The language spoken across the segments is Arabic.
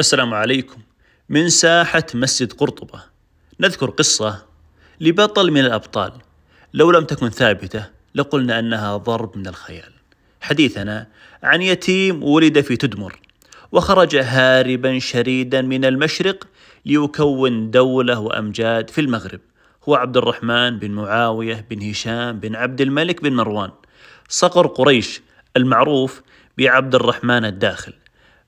السلام عليكم من ساحة مسجد قرطبة نذكر قصة لبطل من الأبطال لو لم تكن ثابتة لقلنا أنها ضرب من الخيال حديثنا عن يتيم ولد في تدمر وخرج هاربا شريدا من المشرق ليكون دولة وأمجاد في المغرب هو عبد الرحمن بن معاوية بن هشام بن عبد الملك بن مروان صقر قريش المعروف بعبد الرحمن الداخل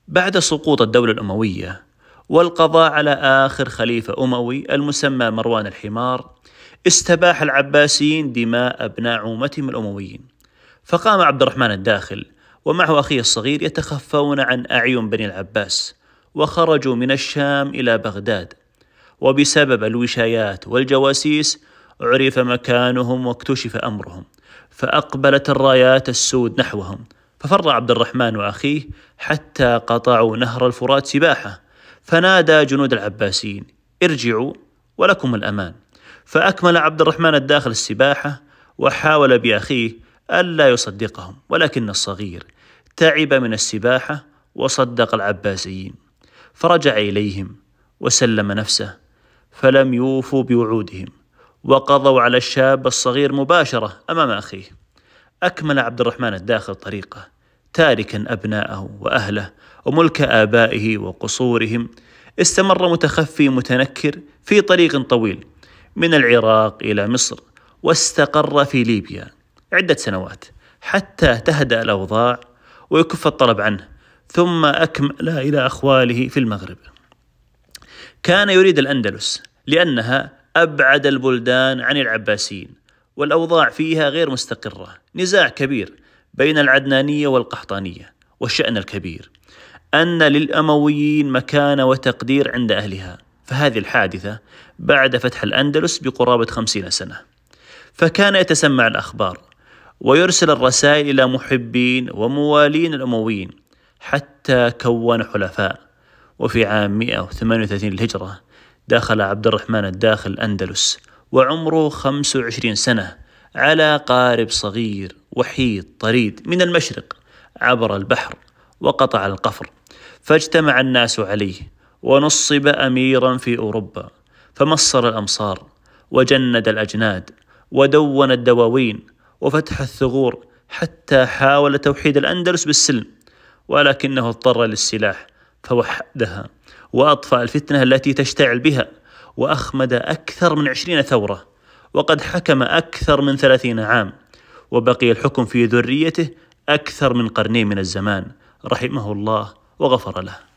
بعد سقوط الدولة الأموية والقضاء على آخر خليفة أموي المسمى مروان الحمار استباح العباسيين دماء أبناء عومتهم الأمويين فقام عبد الرحمن الداخل ومعه أخيه الصغير يتخفون عن أعين بني العباس وخرجوا من الشام إلى بغداد وبسبب الوشايات والجواسيس عرف مكانهم واكتشف أمرهم فأقبلت الرايات السود نحوهم ففر عبد الرحمن وأخيه حتى قطعوا نهر الفرات سباحة فنادى جنود العباسيين ارجعوا ولكم الأمان فأكمل عبد الرحمن الداخل السباحة وحاول بأخيه ألا يصدقهم ولكن الصغير تعب من السباحة وصدق العباسيين فرجع إليهم وسلم نفسه فلم يوفوا بوعودهم وقضوا على الشاب الصغير مباشرة أمام أخيه أكمل عبد الرحمن الداخل طريقه تاركا ابناءه واهله وملك ابائه وقصورهم استمر متخفي متنكر في طريق طويل من العراق الى مصر واستقر في ليبيا عده سنوات حتى تهدا الاوضاع ويكف الطلب عنه ثم اكمل الى اخواله في المغرب كان يريد الاندلس لانها ابعد البلدان عن العباسيين والاوضاع فيها غير مستقره نزاع كبير بين العدنانية والقحطانية والشأن الكبير أن للأمويين مكانة وتقدير عند أهلها فهذه الحادثة بعد فتح الأندلس بقرابة خمسين سنة فكان يتسمع الأخبار ويرسل الرسائل إلى محبين وموالين الأمويين حتى كون حلفاء وفي عام 138 للهجرة دخل عبد الرحمن الداخل الأندلس وعمره 25 سنة على قارب صغير وحيد طريد من المشرق عبر البحر وقطع القفر فاجتمع الناس عليه ونصب اميرا في اوروبا فمصر الامصار وجند الاجناد ودون الدواوين وفتح الثغور حتى حاول توحيد الاندلس بالسلم ولكنه اضطر للسلاح فوحدها واطفا الفتنه التي تشتعل بها واخمد اكثر من عشرين ثوره وقد حكم اكثر من ثلاثين عام وبقي الحكم في ذريته أكثر من قرنين من الزمان رحمه الله وغفر له